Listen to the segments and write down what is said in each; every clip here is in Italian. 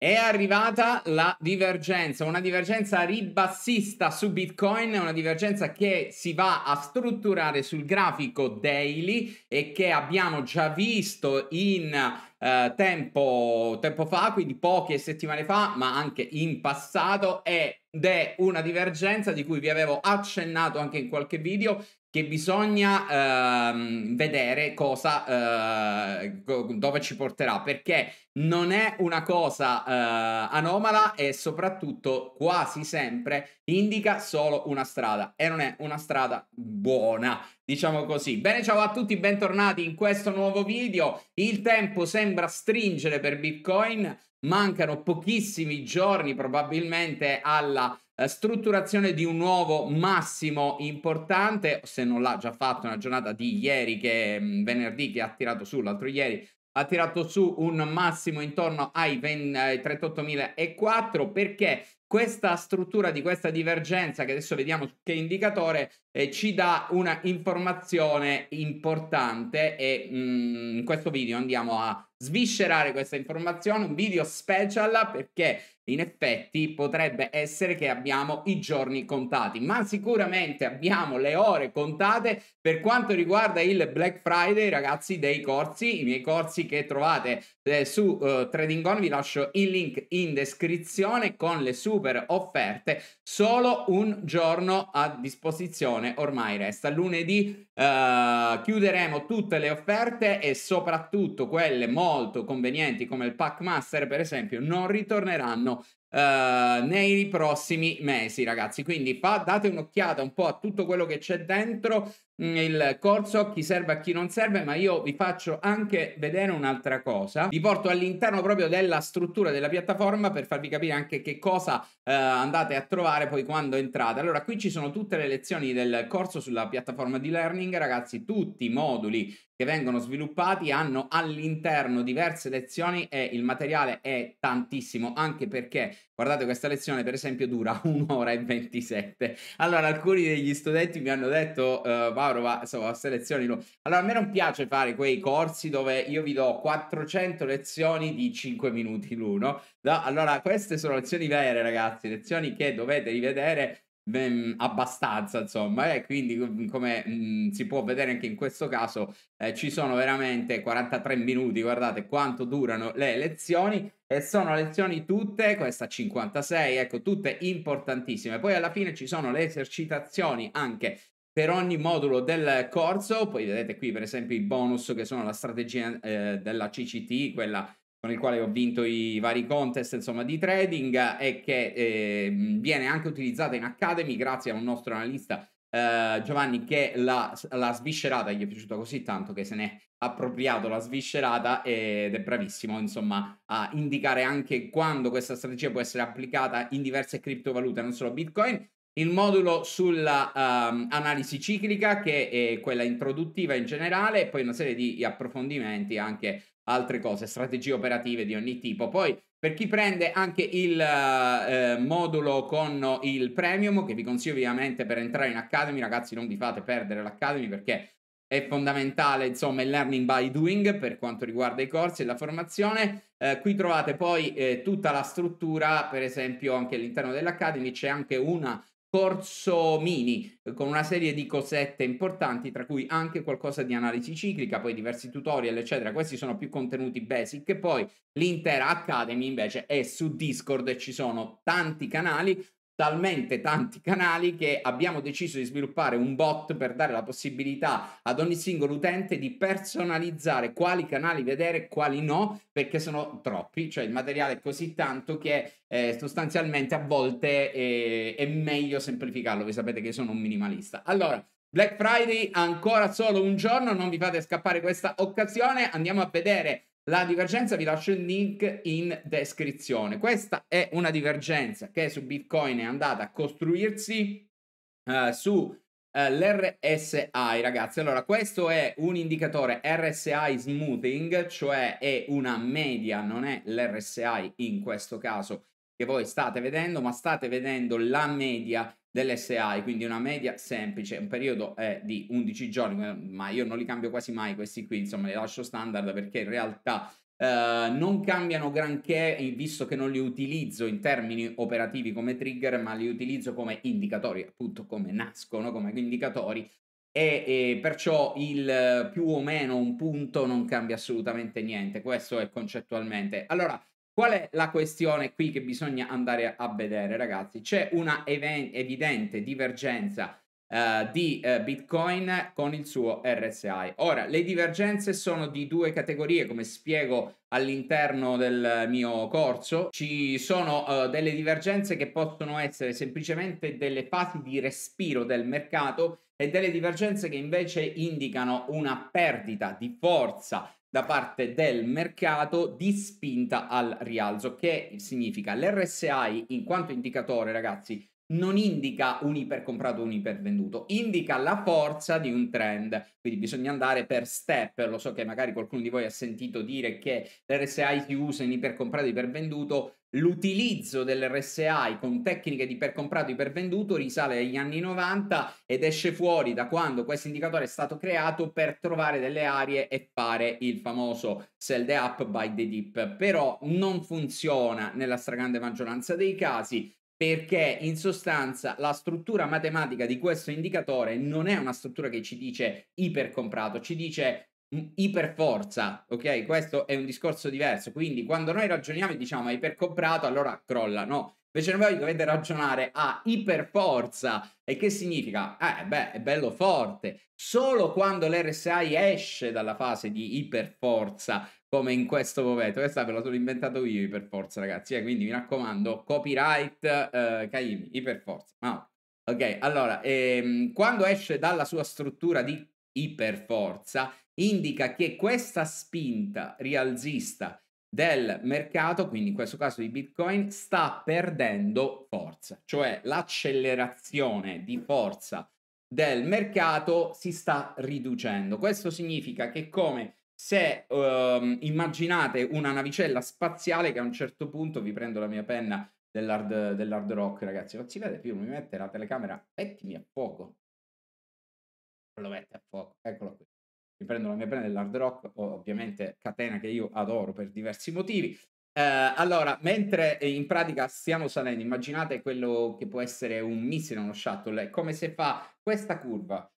È arrivata la divergenza, una divergenza ribassista su Bitcoin, una divergenza che si va a strutturare sul grafico daily e che abbiamo già visto in eh, tempo, tempo fa, quindi poche settimane fa, ma anche in passato, ed è una divergenza di cui vi avevo accennato anche in qualche video, che bisogna ehm, vedere cosa, eh, dove ci porterà, perché non è una cosa eh, anomala e soprattutto quasi sempre indica solo una strada e non è una strada buona, diciamo così. Bene, ciao a tutti, bentornati in questo nuovo video. Il tempo sembra stringere per Bitcoin, mancano pochissimi giorni probabilmente alla eh, strutturazione di un nuovo massimo importante, se non l'ha già fatto una giornata di ieri, che mm, venerdì che ha tirato su, l'altro ieri ha tirato su un massimo intorno ai, 20, 38.004 perché questa struttura di questa divergenza, che adesso vediamo che indicatore, eh, ci dà una informazione importante e mh, mm, in questo video andiamo a sviscerare questa informazione, un video special perché in effetti potrebbe essere che abbiamo i giorni contati, ma sicuramente abbiamo le ore contate per quanto riguarda il Black Friday, ragazzi, dei corsi, i miei corsi che trovate eh, su eh, Trading On, vi lascio il link in descrizione con le sue super offerte, solo un giorno a disposizione ormai resta. Lunedì uh, chiuderemo tutte le offerte e soprattutto quelle molto convenienti come il Pack Master per esempio non ritorneranno Uh, nei prossimi mesi, ragazzi. Quindi fa, date un'occhiata un po' a tutto quello che c'è dentro mh, mm, il corso, chi serve a chi non serve, ma io vi faccio anche vedere un'altra cosa. Vi porto all'interno proprio della struttura della piattaforma per farvi capire anche che cosa uh, andate a trovare poi quando entrate. Allora, qui ci sono tutte le lezioni del corso sulla piattaforma di learning, ragazzi, tutti i moduli che vengono sviluppati hanno all'interno diverse lezioni e il materiale è tantissimo, anche perché, guardate, questa lezione per esempio dura un'ora e 27. Allora, alcuni degli studenti mi hanno detto, eh, Mauro, ma insomma, queste lezioni... Lo... Allora, a me non piace fare quei corsi dove io vi do 400 lezioni di 5 minuti l'uno. No? Allora, queste sono lezioni vere, ragazzi, lezioni che dovete rivedere ben, abbastanza, insomma, e eh, quindi mhmm, come mh, mhmm, si può vedere anche in questo caso eh, ci sono veramente 43 minuti, guardate quanto durano le lezioni e sono lezioni tutte, questa 56, ecco, tutte importantissime. Poi alla fine ci sono le esercitazioni anche per ogni modulo del corso, poi vedete qui per esempio i bonus che sono la strategia eh, della CCT, quella con il quale ho vinto i vari contest insomma, di trading e che eh, viene anche utilizzata in Academy grazie a un nostro analista eh, Giovanni che l'ha, l'ha sviscerata, gli è piaciuta così tanto che se ne è appropriato la sviscerata ed è bravissimo insomma a indicare anche quando questa strategia può essere applicata in diverse criptovalute, non solo Bitcoin. Il modulo sulla um, analisi ciclica, che è quella introduttiva in generale, e poi una serie di approfondimenti anche altre cose, strategie operative di ogni tipo. Poi per chi prende anche il eh, modulo con il premium, che vi consiglio ovviamente per entrare in Academy, ragazzi non vi fate perdere l'Academy perché è fondamentale insomma il learning by doing per quanto riguarda i corsi e la formazione. Eh, qui trovate poi eh, tutta la struttura, per esempio anche all'interno dell'Academy c'è anche una corso mini eh, con una serie di cosette importanti tra cui anche qualcosa di analisi ciclica poi diversi tutorial eccetera questi sono più contenuti basic poi l'intera academy invece è su discord e ci sono tanti canali talmente tanti canali che abbiamo deciso di sviluppare un bot per dare la possibilità ad ogni singolo utente di personalizzare quali canali vedere e quali no, perché sono troppi, cioè il materiale è così tanto che eh, sostanzialmente a volte eh, è meglio semplificarlo, voi sapete che sono un minimalista. Allora, Black Friday ancora solo un giorno, non vi fate scappare questa occasione, andiamo a vedere la divergenza vi lascio il link in descrizione. Questa è una divergenza che su Bitcoin è andata a costruirsi uh, eh, sull'RSI, eh, uh, ragazzi. Allora, questo è un indicatore RSI smoothing, cioè è una media, non è l'RSI in questo caso che voi state vedendo, ma state vedendo la media dell'SI, quindi una media semplice, un periodo è di 11 giorni, ma io non li cambio quasi mai questi qui, insomma li lascio standard perché in realtà eh, non cambiano granché eh, visto che non li utilizzo in termini operativi come trigger, ma li utilizzo come indicatori, appunto come nascono, come indicatori e, e perciò il più o meno un punto non cambia assolutamente niente, questo è concettualmente. Allora, Qual è la questione qui che bisogna andare a vedere, ragazzi? C'è una even- evidente divergenza uh, di uh, Bitcoin con il suo RSI. Ora, le divergenze sono di due categorie, come spiego all'interno del mio corso. Ci sono uh, delle divergenze che possono essere semplicemente delle fasi di respiro del mercato e delle divergenze che invece indicano una perdita di forza da parte del mercato di spinta al rialzo, che significa l'RSI in quanto indicatore, ragazzi, non indica un ipercomprato o un ipervenduto, indica la forza di un trend. Quindi bisogna andare per step. Lo so che magari qualcuno di voi ha sentito dire che l'RSI si usa in ipercomprato e ipervenduto. L'utilizzo dell'RSI con tecniche di ipercomprato e ipervenduto risale agli anni 90 ed esce fuori da quando questo indicatore è stato creato per trovare delle aree e fare il famoso sell the up by the dip. Però non funziona nella stragrande maggioranza dei casi perché in sostanza la struttura matematica di questo indicatore non è una struttura che ci dice ipercomprato, ci dice iperforza, ok? Questo è un discorso diverso, quindi quando noi ragioniamo e diciamo ipercomprato, allora crolla, no? Invece noi dovete ragionare a iperforza e che significa? Eh beh, è bello forte. Solo quando l'RSI esce dalla fase di iperforza come in questo momento. Questa ve la sono inventato io, per forza, ragazzi. Eh, quindi mi raccomando, copyright eh, Kaimi, iperforza. No. Ok, allora, ehm, quando esce dalla sua struttura di iperforza, indica che questa spinta rialzista del mercato, quindi in questo caso di Bitcoin, sta perdendo forza, cioè l'accelerazione di forza del mercato si sta riducendo. Questo significa che come se um, immaginate una navicella spaziale che a un certo punto vi prendo la mia penna dell'hard, dell'hard rock, ragazzi, non si vede più, mi mette la telecamera, mettimi a fuoco. lo mette a fuoco, eccolo qui. Mi prendo la mia penna dell'hard rock, ovviamente catena che io adoro per diversi motivi. Eh, allora, mentre eh, in pratica stiamo salendo, immaginate quello che può essere un missile, uno shuttle, è come se fa questa curva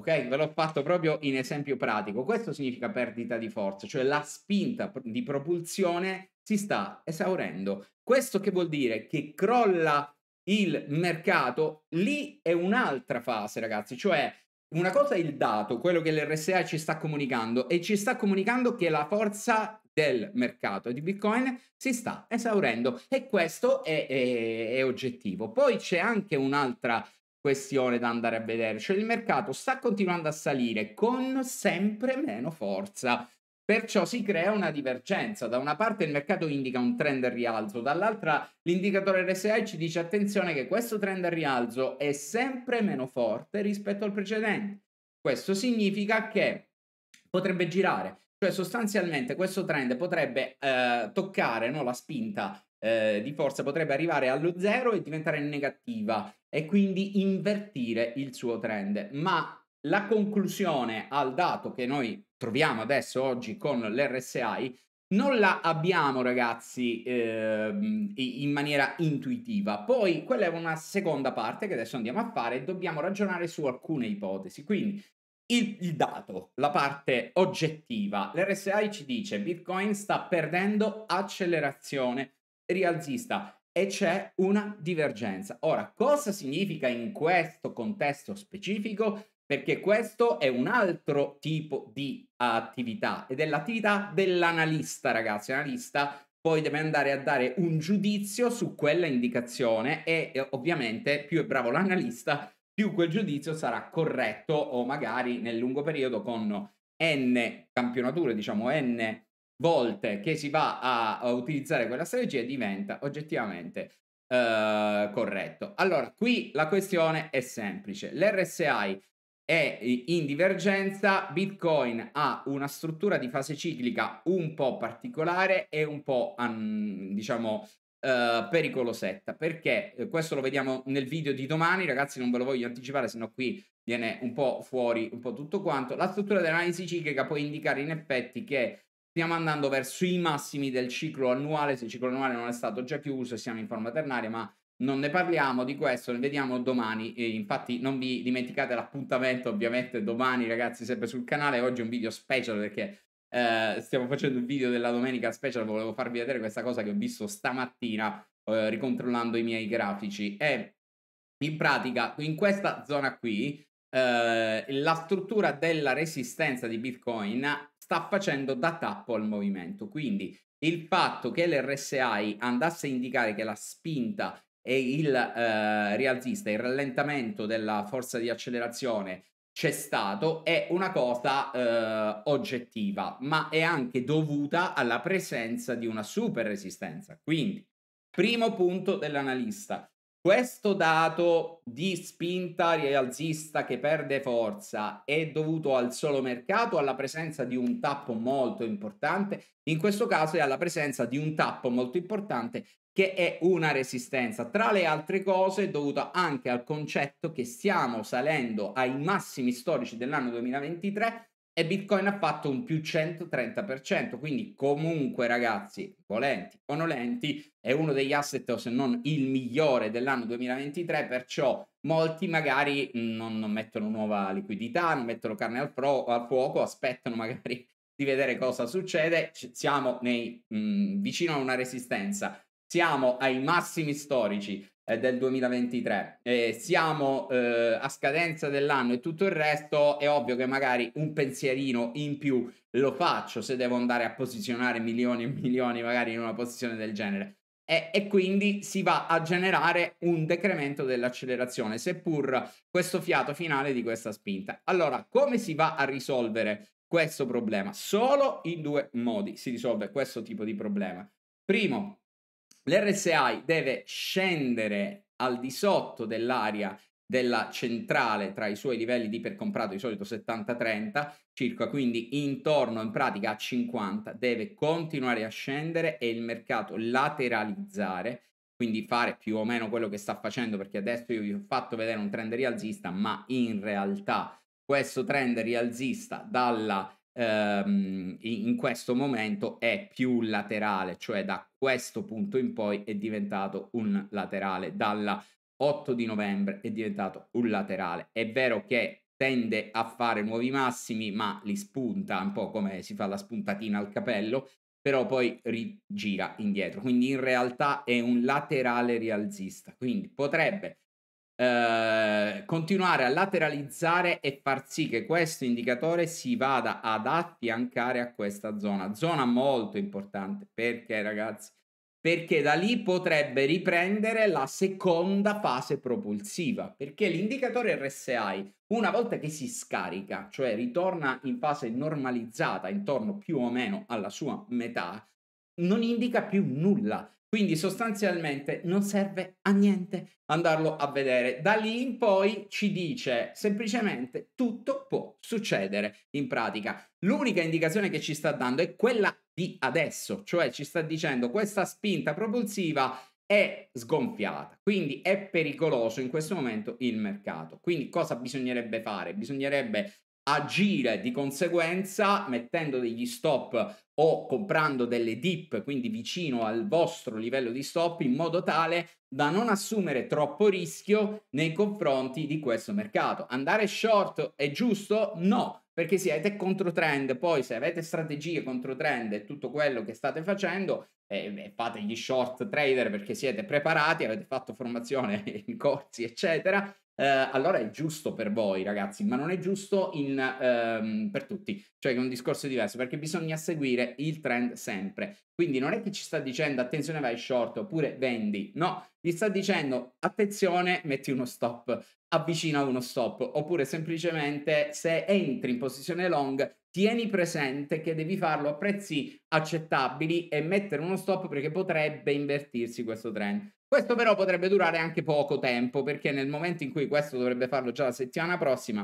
ok? Ve l'ho fatto proprio in esempio pratico. Questo significa perdita di forza, cioè la spinta di propulsione si sta esaurendo. Questo che vuol dire che crolla il mercato, lì è un'altra fase, ragazzi, cioè una cosa è il dato, quello che l'RSA ci sta comunicando e ci sta comunicando che la forza del mercato di Bitcoin si sta esaurendo e questo è, è, è oggettivo. Poi c'è anche un'altra questione da andare a vedere. Cioè il mercato sta continuando a salire con sempre meno forza. Perciò si crea una divergenza. Da una parte il mercato indica un trend al rialzo, dall'altra l'indicatore RSI ci dice attenzione che questo trend al rialzo è sempre meno forte rispetto al precedente. Questo significa che potrebbe girare, cioè sostanzialmente questo trend potrebbe eh, toccare no, la spinta eh, di forza potrebbe arrivare allo zero e diventare negativa e quindi invertire il suo trend. Ma la conclusione al dato che noi troviamo adesso oggi con l'RSI non la abbiamo ragazzi eh, in maniera intuitiva. Poi quella è una seconda parte che adesso andiamo a fare e dobbiamo ragionare su alcune ipotesi. Quindi il, il dato, la parte oggettiva, l'RSI ci dice Bitcoin sta perdendo accelerazione rialzista e c'è una divergenza. Ora, cosa significa in questo contesto specifico? Perché questo è un altro tipo di attività ed è l'attività dell'analista, ragazzi. Analista poi deve andare a dare un giudizio su quella indicazione e eh, ovviamente più è bravo l'analista, più quel giudizio sarà corretto o magari nel lungo periodo con n campionature, diciamo n volte che si va a, a utilizzare quella strategia diventa oggettivamente eh, corretto. Allora, qui la questione è semplice. L'RSI è in divergenza, Bitcoin ha una struttura di fase ciclica un po' particolare e un po', um, diciamo, Uh, pericolosetta perché eh, questo lo vediamo nel video di domani ragazzi non ve lo voglio anticipare sennò qui viene un po' fuori un po' tutto quanto la struttura dell'analisi ciclica può indicare in effetti che Stiamo andando verso i massimi del ciclo annuale, se il ciclo annuale non è stato già chiuso, siamo in forma ternaria, ma non ne parliamo di questo, ne vediamo domani. E infatti, non vi dimenticate l'appuntamento, ovviamente, domani, ragazzi, sempre sul canale. Oggi è un video special perché eh, stiamo facendo il video della domenica special. Volevo farvi vedere questa cosa che ho visto stamattina, eh, ricontrollando i miei grafici. E in pratica, in questa zona qui. Eh, la struttura della resistenza di Bitcoin sta facendo da tappo al movimento. Quindi il fatto che l'RSI andasse a indicare che la spinta e il eh, rialzista, il rallentamento della forza di accelerazione c'è stato è una cosa eh, oggettiva, ma è anche dovuta alla presenza di una super resistenza. Quindi, primo punto dell'analista, questo dato di spinta rialzista che perde forza è dovuto al solo mercato, alla presenza di un tappo molto importante, in questo caso è alla presenza di un tappo molto importante che è una resistenza, tra le altre cose è dovuta anche al concetto che stiamo salendo ai massimi storici dell'anno 2023 e Bitcoin ha fatto un più 130%, quindi comunque ragazzi, volenti o nolenti, è uno degli asset o se non il migliore dell'anno 2023, perciò molti magari non, non mettono nuova liquidità, non mettono carne al, pro, al, fuoco, aspettano magari di vedere cosa succede, siamo nei, mh, vicino a una resistenza, siamo ai massimi storici del 2023. Eh, siamo eh, a scadenza dell'anno e tutto il resto, è ovvio che magari un pensierino in più lo faccio se devo andare a posizionare milioni e milioni magari in una posizione del genere. E, e quindi si va a generare un decremento dell'accelerazione, seppur questo fiato finale di questa spinta. Allora, come si va a risolvere questo problema? Solo in due modi si risolve questo tipo di problema. Primo, l'RSI deve scendere al di sotto dell'area della centrale tra i suoi livelli di per comprato di solito 70-30 circa quindi intorno in pratica a 50 deve continuare a scendere e il mercato lateralizzare quindi fare più o meno quello che sta facendo perché adesso io vi ho fatto vedere un trend rialzista ma in realtà questo trend rialzista dalla ehm, in questo momento è più laterale, cioè da questo punto in poi è diventato un laterale, dalla 8 di novembre è diventato un laterale. È vero che tende a fare nuovi massimi, ma li spunta un po' come si fa la spuntatina al capello, però poi rigira indietro. Quindi in realtà è un laterale rialzista, quindi potrebbe eh, continuare a lateralizzare e far sì che questo indicatore si vada ad affiancare a questa zona, zona molto importante perché ragazzi, perché da lì potrebbe riprendere la seconda fase propulsiva, perché l'indicatore RSI, una volta che si scarica, cioè ritorna in fase normalizzata intorno più o meno alla sua metà, non indica più nulla. Quindi sostanzialmente non serve a niente andarlo a vedere. Da lì in poi ci dice semplicemente tutto può succedere in pratica. L'unica indicazione che ci sta dando è quella di adesso, cioè ci sta dicendo questa spinta propulsiva è sgonfiata, quindi è pericoloso in questo momento il mercato. Quindi cosa bisognerebbe fare? Bisognerebbe agire di conseguenza mettendo degli stop o comprando delle dip, quindi vicino al vostro livello di stop, in modo tale da non assumere troppo rischio nei confronti di questo mercato. Andare short è giusto? No, perché siete contro trend. Poi se avete strategie contro trend e tutto quello che state facendo, eh, eh, fate gli short trader perché siete preparati, avete fatto formazione in corsi, eccetera, eh, allora è giusto per voi ragazzi, ma non è giusto in, ehm, per tutti, cioè è un discorso diverso perché bisogna seguire il trend sempre. Quindi non è che ci sta dicendo attenzione vai short oppure vendi, no, gli sta dicendo attenzione metti uno stop, avvicina uno stop oppure semplicemente se entri in posizione long tieni presente che devi farlo a prezzi accettabili e mettere uno stop perché potrebbe invertirsi questo trend. Questo però potrebbe durare anche poco tempo perché nel momento in cui questo dovrebbe farlo già la settimana prossima,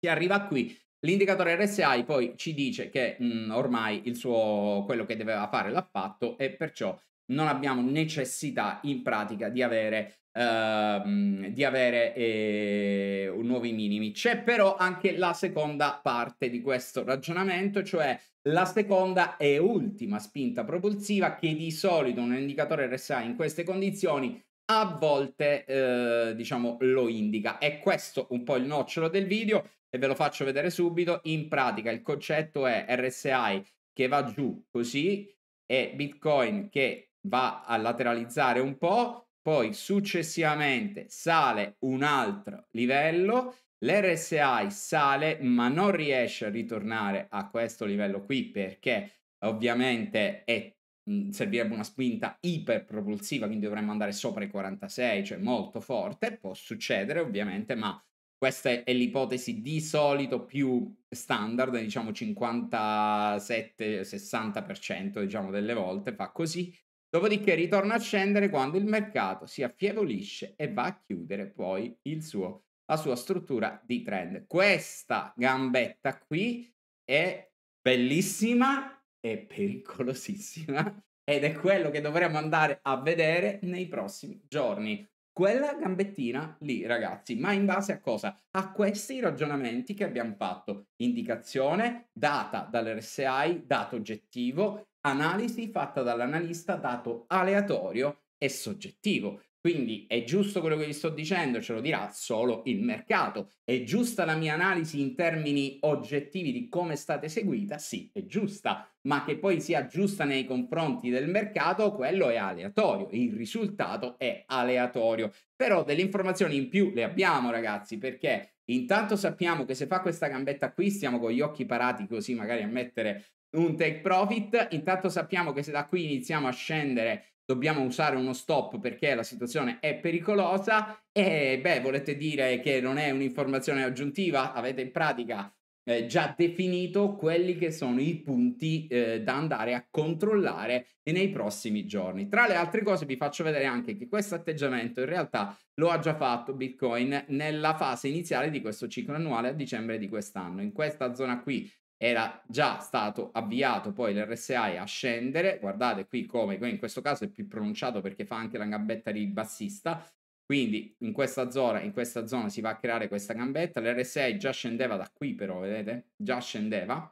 si arriva qui. L'indicatore RSI poi ci dice che mh, mm, ormai il suo, quello che doveva fare l'ha fatto e perciò non abbiamo necessità in pratica di avere ehm, di avere eh, nuovi minimi. C'è però anche la seconda parte di questo ragionamento, cioè la seconda e ultima spinta propulsiva che di solito un indicatore RSA in queste condizioni a volte eh, diciamo lo indica e questo un po' il nocciolo del video e ve lo faccio vedere subito in pratica il concetto è RSI che va giù così e Bitcoin che va a lateralizzare un po' poi successivamente sale un altro livello, l'RSI sale ma non riesce a ritornare a questo livello qui perché ovviamente è, mh, mhmm, servirebbe una spinta iperpropulsiva, quindi dovremmo andare sopra i 46, cioè molto forte, può succedere ovviamente, ma questa è, l'ipotesi di solito più standard, diciamo 57-60% diciamo, delle volte fa così Dopodiché ritorna a scendere quando il mercato si affievolisce e va a chiudere poi suo, la sua struttura di trend. Questa gambetta qui è bellissima e pericolosissima ed è quello che dovremo andare a vedere nei prossimi giorni. Quella gambettina lì, ragazzi, ma in base a cosa? A questi ragionamenti che abbiamo fatto. Indicazione data dall'RSI, dato oggettivo, analisi fatta dall'analista, dato aleatorio e soggettivo. Quindi è giusto quello che vi sto dicendo, ce lo dirà solo il mercato. È giusta la mia analisi in termini oggettivi di come è stata eseguita? Sì, è giusta, ma che poi sia giusta nei confronti del mercato, quello è aleatorio, il risultato è aleatorio. Però delle informazioni in più le abbiamo, ragazzi, perché intanto sappiamo che se fa questa gambetta qui stiamo con gli occhi parati così magari a mettere un take profit, intanto sappiamo che se da qui iniziamo a scendere dobbiamo usare uno stop perché la situazione è pericolosa e beh, volete dire che non è un'informazione aggiuntiva? Avete in pratica eh, già definito quelli che sono i punti eh, da andare a controllare nei prossimi giorni. Tra le altre cose vi faccio vedere anche che questo atteggiamento in realtà lo ha già fatto Bitcoin nella fase iniziale di questo ciclo annuale a dicembre di quest'anno. In questa zona qui era già stato avviato poi l'RSI a scendere, guardate qui come, in questo caso è più pronunciato perché fa anche la gambetta ribassista, quindi in questa, zona, in questa zona si va a creare questa gambetta, l'RSI già scendeva da qui però, vedete? Già scendeva,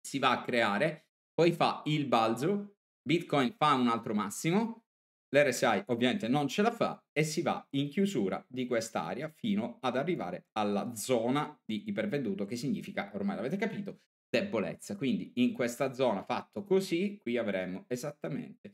si va a creare, poi fa il balzo, Bitcoin fa un altro massimo, l'RSI ovviamente non ce la fa e si va in chiusura di quest'area fino ad arrivare alla zona di ipervenduto che significa, ormai l'avete capito, debolezza. Quindi in questa zona fatto così, qui avremo esattamente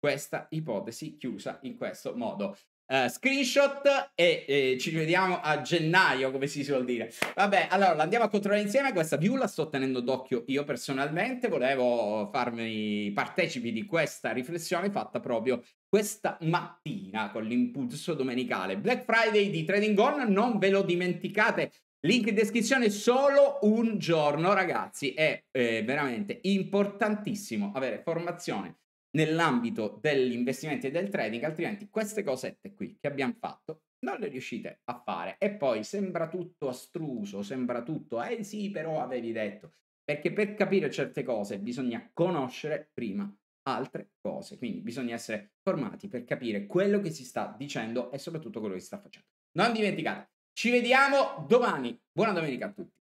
questa ipotesi chiusa in questo modo. Uh, screenshot e, e, ci vediamo a gennaio come si suol dire vabbè allora andiamo a controllare insieme questa view la sto tenendo d'occhio io personalmente volevo farmi partecipi di questa riflessione fatta proprio questa mattina con l'impulso domenicale. Black Friday di Trading On, non ve lo dimenticate. Link in descrizione, solo un giorno ragazzi, è eh, veramente importantissimo avere formazione nell'ambito degli investimenti e del trading, altrimenti queste cosette qui che abbiamo fatto non le riuscite a fare e poi sembra tutto astruso, sembra tutto, eh sì però avevi detto, perché per capire certe cose bisogna conoscere prima altre cose. Quindi bisogna essere formati per capire quello che si sta dicendo e soprattutto quello che si sta facendo. Non dimenticate, ci vediamo domani. Buona domenica a tutti.